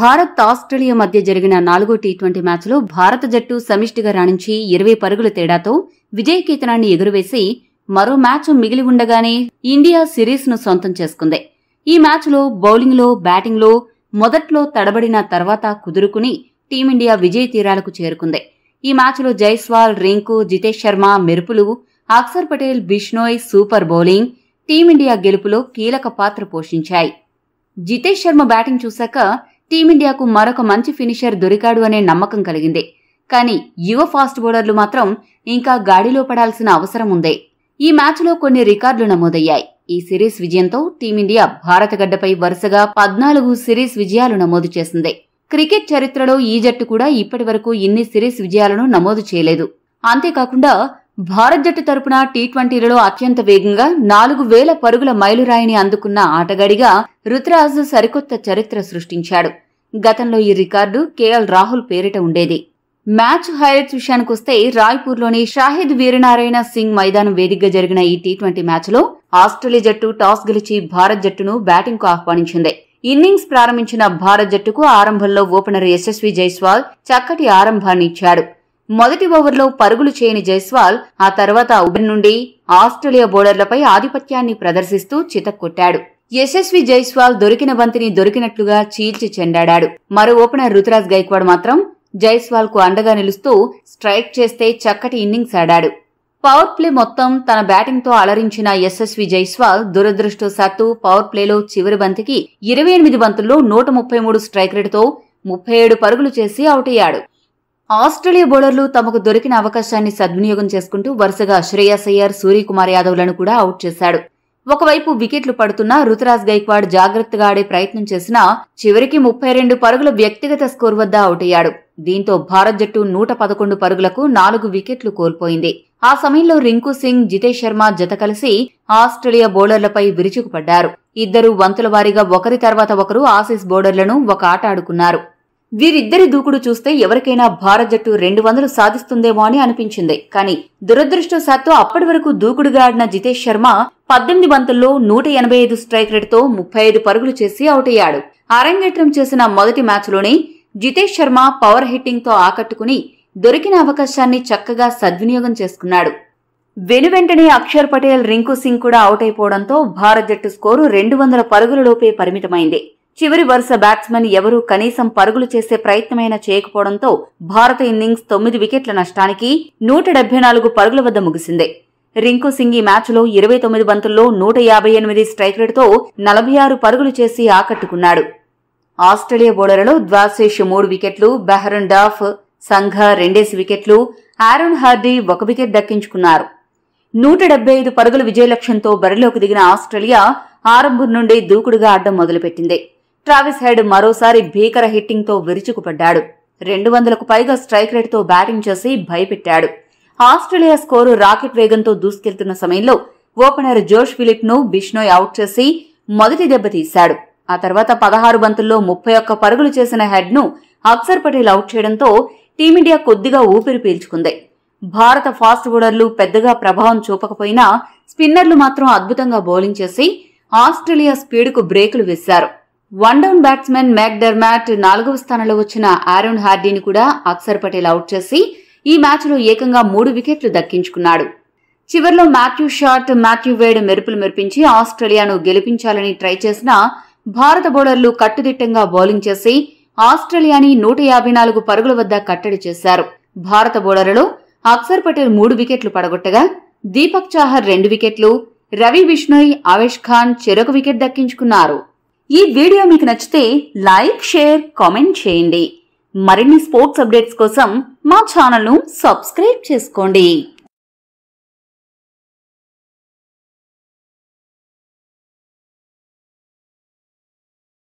Bharat Australia మధ్య జరిగిన నాలుగో టీ ట్వంటీ మ్యాచ్లో భారత జట్టు సమిష్టిగా రాణించి ఇరవై పరుగుల తేడాతో కీర్తనాన్ని ఎగురవేసి మరో మ్యాచ్ మిగిలి ఉండగానే ఇండియా సిరీస్ను సొంతం చేసుకుంది ఈ మ్యాచ్లో బౌలింగ్లో బ్యాటింగ్లో మొదట్లో తడబడిన తర్వాత కుదురుకుని టీమిండియా విజయ తీరాలకు చేరుకుంది ఈ మ్యాచ్లో జైస్వాల్ రింకు జితేష్ శర్మ మెరుపులు Axar Patel Bishnoi super bowling team india గెలుపులో కీలక పాత్ర పోషించాయి జితేష్ శర్మ బ్యాటింగ్ చూశాక టీమిండియాకు మరొక మంచి ఫినిషర్ దొరికాడు అనే నమ్మకం కలిగింది కానీ యువ ఫాస్ట్ బౌలర్లు మాత్రం ఇంకా గాడిలో పడాల్సిన అవసరం ఉంది ఈ మ్యాచ్లో కొన్ని రికార్డులు నమోదయ్యాయి ఈ సిరీస్ విజయంతో టీమిండియా భారతగడ్డపై వరుసగా పద్నాలుగు సిరీస్ విజయాలు నమోదు చేసింది క్రికెట్ చరిత్రలో ఈ జట్టు కూడా ఇప్పటి వరకు ఇన్ని సిరీస్ విజయాలను నమోదు చేయలేదు అంతేకాకుండా భారత్ జట్టు తరపున టీ ట్వంటీలలో అత్యంత వేగంగా నాలుగు వేల పరుగుల మైలురాయిని అందుకున్న ఆటగాడిగా రుతురాజు సరికొత్త చరిత్ర సృష్టించాడు గతంలో ఈ రికార్డు కేఎల్ రాహుల్ పేరిట ఉండేది మ్యాచ్ హైలైట్స్ విషయానికొస్తే రాయ్పూర్లోని షాహిద్ వీరనారాయణ సింగ్ మైదానం వేదికగా జరిగిన ఈ టీ ట్వంటీ మ్యాచ్లో ఆస్ట్రేలియా జట్టు టాస్ గెలిచి భారత్ జట్టును బ్యాటింగ్కు ఆహ్వానించింది ఇన్నింగ్స్ ప్రారంభించిన భారత్ జట్టుకు ఆరంభంలో ఓపెనర్ యశస్వి జైస్వాల్ చక్కటి ఆరంభాన్ని ఇచ్చాడు మొదటి ఓవర్లో పరుగులు చేయని జైస్వాల్ ఆ తర్వాత ఉబెన్ నుండి ఆస్ట్రేలియా బౌలర్లపై ఆధిపత్యాన్ని ప్రదర్శిస్తూ చితక్కొట్టాడు యశస్వి జైస్వాల్ దొరికిన బంతిని దొరికినట్లుగా చీల్చి చెండాడాడు మరో ఓపెనర్ రుతురాజ్ గైక్వాడ్ మాత్రం జైస్వాల్ కు అండగా నిలుస్తూ స్ట్రైక్ చేస్తే చక్కటి ఇన్నింగ్స్ ఆడాడు పవర్ ప్లే మొత్తం తన బ్యాటింగ్తో అలరించిన యశస్వి జైస్వాల్ దురదృష్టవశాత్తు పవర్ ప్లేలో చివరి బంతికి ఇరవై ఎనిమిది బంతుల్లో నూట ముప్పై మూడు స్ట్రైక్ రేటుతో ముప్పై ఏడు పరుగులు చేసి అవుట్ అయ్యాడు ఆస్ట్రేలియా బౌలర్లు తమకు దొరికిన అవకాశాన్ని సద్వినియోగం చేసుకుంటూ వరుసగా శ్రేయాస్ అయ్యర్ సూర్యకుమార్ యాదవ్లను కూడా అవుట్ చేశాడు ఒకవైపు వికెట్లు పడుతున్నా రుతురాజ్ గైక్వాడ్ జాగ్రత్తగా ఆడే ప్రయత్నం చేసినా చివరికి ముప్పై రెండు పరుగుల వ్యక్తిగత స్కోర్ వద్ద అవుటయ్యాడు దీంతో భారత్ జట్టు నూట పదకొండు పరుగులకు నాలుగు వికెట్లు కోల్పోయింది ఆ సమయంలో రింకు సింగ్ జితేష్ శర్మ జత కలిసి ఆస్ట్రేలియా బౌలర్లపై విరుచుకుపడ్డారు ఇద్దరు వంతుల వారీగా ఒకరి తర్వాత ఒకరు ఆసీస్ బౌలర్లను ఒక ఆట ఆడుకున్నారు వీరిద్దరి దూకుడు చూస్తే ఎవరికైనా భారత్ జట్టు రెండు వందలు సాధిస్తుందేమో అని అనిపించింది కానీ దురదృష్టవశాత్తు అప్పటి వరకు దూకుడుగా ఆడిన జితేష్ శర్మ పద్దెనిమిది బంతుల్లో నూట ఎనభై ఐదు స్ట్రైక్ రేట్తో ముప్పై ఐదు పరుగులు చేసి అవుట్ అయ్యాడు అరంగేట్రం చేసిన మొదటి మ్యాచ్లోనే జితేష్ శర్మ పవర్ హిట్టింగ్తో ఆకట్టుకుని దొరికిన అవకాశాన్ని చక్కగా సద్వినియోగం చేసుకున్నాడు వెనువెంటనే అక్షర్ పటేల్ రింకు సింగ్ కూడా అవుట్ అయిపోవడంతో భారత్ జట్టు స్కోరు రెండు వందల పరుగులలోపే పరిమితమైంది చివరి వరుస బ్యాట్స్మెన్ ఎవరూ కనీసం పరుగులు చేసే ప్రయత్నమైనా చేయకపోవడంతో భారత ఇన్నింగ్స్ తొమ్మిది వికెట్ల నష్టానికి నూట డెబ్బై నాలుగు పరుగుల వద్ద ముగిసింది రింకు సింగ్ ఈ మ్యాచ్లో ఇరవై తొమ్మిది బంతుల్లో నూట యాభై ఎనిమిది స్ట్రైక్ రేటుతో నలభై ఆరు పరుగులు చేసి ఆకట్టుకున్నాడు ఆస్ట్రేలియా బౌలర్లలో ద్వాసేష్ మూడు వికెట్లు బెహరన్ డాఫ్ సంఘ రెండేసి వికెట్లు ఆరోన్ హార్డీ ఒక వికెట్ దక్కించుకున్నారు నూట డెబ్బై ఐదు పరుగుల విజయ లక్ష్యంతో బరిలోకి దిగిన ఆస్ట్రేలియా ఆరంభం నుండి దూకుడుగా ఆడడం మొదలుపెట్టింది ట్రావిస్ హెడ్ మరోసారి భీకర హిట్టింగ్తో విరుచుకుపడ్డాడు రెండు వందలకు పైగా స్ట్రైక్ రేట్తో బ్యాటింగ్ చేసి భయపెట్టాడు ఆస్ట్రేలియా స్కోరు రాకెట్ వేగంతో దూసుకెళ్తున్న సమయంలో ఓపెనర్ జోష్ ఫిలిప్ ను బిష్నోయ్ అవుట్ చేసి మొదటి దెబ్బ తీశాడు ఆ తర్వాత పదహారు బంతుల్లో ముప్పై ఒక్క పరుగులు చేసిన హెడ్ ను అక్సర్ పటేల్ అవుట్ చేయడంతో టీమిండియా కొద్దిగా ఊపిరి పీల్చుకుంది భారత ఫాస్ట్ బౌలర్లు పెద్దగా ప్రభావం చూపకపోయినా స్పిన్నర్లు మాత్రం అద్భుతంగా బౌలింగ్ చేసి ఆస్ట్రేలియా స్పీడ్కు బ్రేకులు వేశారు one down batsmen McDermott నాలుగవ స్థానంలో వచ్చిన ఆరోన్ హార్డీని కూడా అక్సర్ పటేల్ అవుట్ చేసి ఈ మ్యాచ్లో ఏకంగా మూడు వికెట్లు దక్కించుకున్నాడు చివరిలో మాథ్యూ షార్ట్ మాథ్యూ వేడ్ మెరుపులు మెరిపించి ఆస్ట్రేలియాను గెలిపించాలని ట్రై చేసిన భారత బౌలర్లు కట్టుదిట్టంగా బౌలింగ్ చేసి ఆస్ట్రేలియాని నూట యాభై నాలుగు పరుగుల వద్ద కట్టడి చేశారు భారత బౌలర్లలో అక్సర్ పటేల్ మూడు వికెట్లు పడగొట్టగా దీపక్ చాహర్ రెండు వికెట్లు రవి బిష్ణోయ్ ఆవేష్ ఖాన్ చెరొక వికెట్ దక్కించుకున్నారు ఈ వీడియో మీకు నచ్చితే లైక్ షేర్ కామెంట్ చేయండి మరిన్ని స్పోర్ట్స్ అప్డేట్స్ కోసం మా ఛానల్ను సబ్స్క్రైబ్ చేసుకోండి